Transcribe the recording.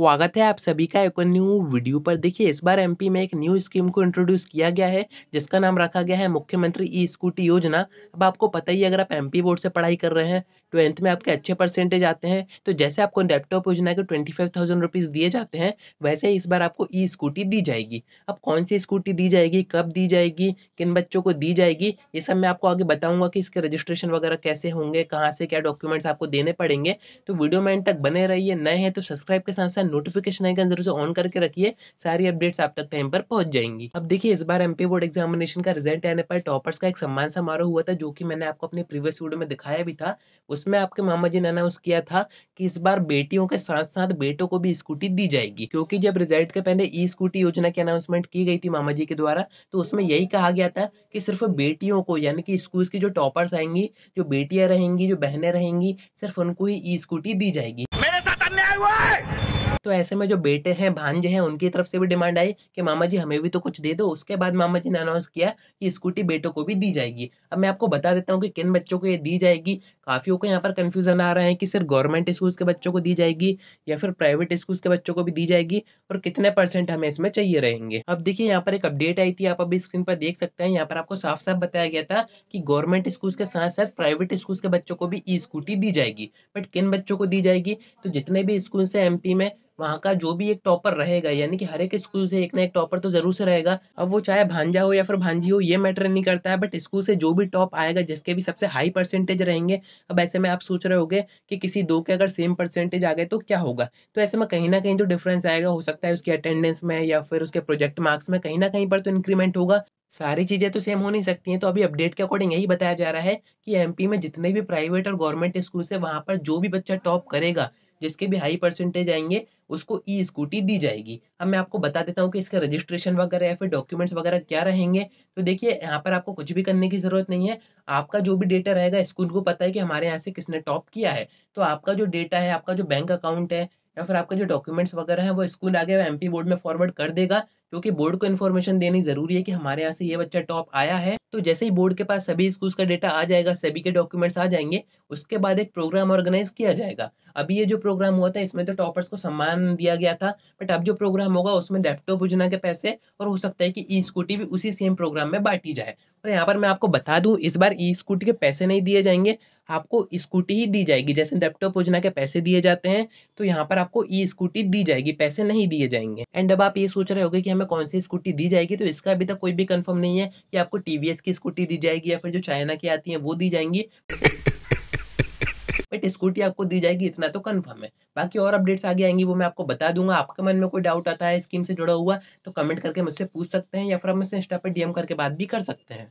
स्वागत है आप सभी का एक न्यू वीडियो पर देखिए इस बार एमपी में एक न्यू स्कीम को इंट्रोड्यूस किया गया है जिसका नाम रखा गया है मुख्यमंत्री ई स्कूटी योजना अब आपको पता ही अगर आप एमपी बोर्ड से पढ़ाई कर रहे हैं ट्वेल्थ में आपके अच्छे परसेंटेज आते हैं तो जैसे आपको लैपटॉप योजना के ट्वेंटी फाइव थाउजेंड रुपीज़ दिए जाते हैं वैसे ही इस बार आपको ई स्कूटी दी जाएगी अब कौन सी स्कूटी दी जाएगी कब दी जाएगी किन बच्चों को दी जाएगी ये सब मैं आपको आगे बताऊंगा कि इसके रजिस्ट्रेशन वगैरह कैसे होंगे कहाँ से क्या डॉक्यूमेंट्स आपको देने पड़ेंगे तो वीडियो में तक बने रहिए नए हैं तो सब्सक्राइब के साथ साथ नोटिफिकेशन आइकन जरूर से ऑन करके रखिए सारी अपडेट्स आप तक टाइम पर पहुंच जाएंगी अब देखिए इस बार एमपी बोर्ड एग्जामिनेशन का रिजल्ट आने पर टॉपर्स का एक सम्मान समारोह हुआ था जो कि मैंने आपको अपने प्रीवियस वीडियो में दिखाया भी था उस उसमें आपके मामा जी ने अनाउंस किया था कि इस बार बेटियों के साथ साथ बेटों को भी स्कूटी दी जाएगी क्योंकि जब रिजल्ट के पहले ई स्कूटी योजना की अनाउंसमेंट की गई थी मामा जी के द्वारा तो उसमें यही कहा गया था कि सिर्फ बेटियों को यानी कि स्कूल की जो टॉपर्स आएंगी जो बेटियां रहेंगी जो बहनें रहेंगी सिर्फ उनको ही ई स्कूटी दी जाएगी मेरे साथ अन्याय हुआ है तो ऐसे में जो बेटे हैं भांजे हैं उनकी तरफ से भी डिमांड आई कि मामा जी हमें भी तो कुछ दे दो उसके बाद मामा जी ने अनाउंस किया कि स्कूटी बेटों को भी दी जाएगी अब मैं आपको बता देता हूँ कि किन बच्चों को ये दी जाएगी काफ़ियों को यहाँ पर कन्फ्यूज़न आ रहा है कि सिर्फ गवर्नमेंट स्कूल्स के बच्चों को दी जाएगी या फिर प्राइवेट स्कूल्स के बच्चों को भी दी जाएगी और कितने परसेंट हमें इसमें चाहिए रहेंगे अब देखिए यहाँ पर एक अपडेट आई थी आप अभी स्क्रीन पर देख सकते हैं यहाँ पर आपको साफ साफ बताया गया था कि गवर्नमेंट स्कूल्स के साथ साथ प्राइवेट स्कूल्स के बच्चों को भी ई स्कूटी दी जाएगी बट किन बच्चों को दी जाएगी तो जितने भी स्कूल्स हैं एम में वहाँ का जो भी एक टॉपर रहेगा यानी कि हर एक स्कूल से एक ना एक टॉपर तो जरूर से रहेगा अब वो चाहे भांजा हो या फिर भांजी हो ये मैटर नहीं करता है बट स्कूल से जो भी टॉप आएगा जिसके भी सबसे हाई परसेंटेज रहेंगे अब ऐसे में आप सोच रहे होगे कि किसी दो के अगर सेम परसेंटेज आ गए तो क्या होगा तो ऐसे में कहीं ना कहीं तो डिफरेंस आएगा हो सकता है उसकी अटेंडेंस में या फिर उसके प्रोजेक्ट मार्क्स में कहीं ना कहीं पर तो इंक्रीमेंट होगा सारी चीज़ें तो सेम हो नहीं सकती हैं तो अभी अपडेट के अकॉर्डिंग यही बताया जा रहा है कि एमपी में जितने भी प्राइवेट और गवर्नमेंट स्कूल है वहाँ पर जो भी बच्चा टॉप करेगा जिसके भी हाई परसेंटेज आएंगे उसको ई स्कूटी दी जाएगी अब मैं आपको बता देता हूँ कि इसका रजिस्ट्रेशन वगैरह या फिर डॉक्यूमेंट्स वगैरह क्या रहेंगे तो देखिए यहाँ पर आपको कुछ भी करने की ज़रूरत नहीं है आपका जो भी डेटा रहेगा स्कूल को पता है कि हमारे यहाँ से किसने टॉप किया है तो आपका जो डेटा है आपका जो बैंक अकाउंट है या फिर आपका जो डॉक्यूमेंट्स वगैरह हैं वो स्कूल आगे एम पी बोर्ड में फॉरवर्ड कर देगा क्योंकि बोर्ड को इन्फॉर्मेशन देनी जरूरी है कि हमारे यहाँ से ये बच्चा टॉप आया है तो जैसे ही बोर्ड के पास सभी स्कूल्स का डेटा आ जाएगा सभी के डॉक्यूमेंट्स आ जाएंगे उसके बाद एक प्रोग्राम ऑर्गेनाइज किया जाएगा अभी ये जो प्रोग्राम हुआ था इसमें तो टॉपर्स को सम्मान दिया गया था बट अब जो प्रोग्राम होगा उसमें लैपटॉप योजना के पैसे और हो सकता है कि ई स्कूटी भी उसी सेम प्रोग्राम में बांटी जाए और यहाँ पर मैं आपको बता दूँ इस बार ई स्कूटी के पैसे नहीं दिए जाएंगे आपको स्कूटी ही दी जाएगी जैसे लैपटॉप योजना के पैसे दिए जाते हैं तो यहाँ पर आपको ई स्कूटी दी जाएगी पैसे नहीं दिए जाएंगे एंड अब आप ये सोच रहे होगे कि हमें कौन सी स्कूटी दी जाएगी तो इसका अभी तक कोई भी कंफर्म नहीं है कि आपको टीवीएस की स्कूटी दी जाएगी या फिर जो चाइना की आती है वो दी जाएंगी बट स्कूटी आपको दी जाएगी इतना तो कन्फर्म है बाकी और अपडेट्स आगे आएंगी वो मैं आपको बता दूंगा आपके मन में कोई डाउट आता है स्कीम से जुड़ा हुआ तो कमेंट करके मुझसे पूछ सकते हैं या फिर आप मुझसे इंस्टा पर डीएम करके बात भी कर सकते हैं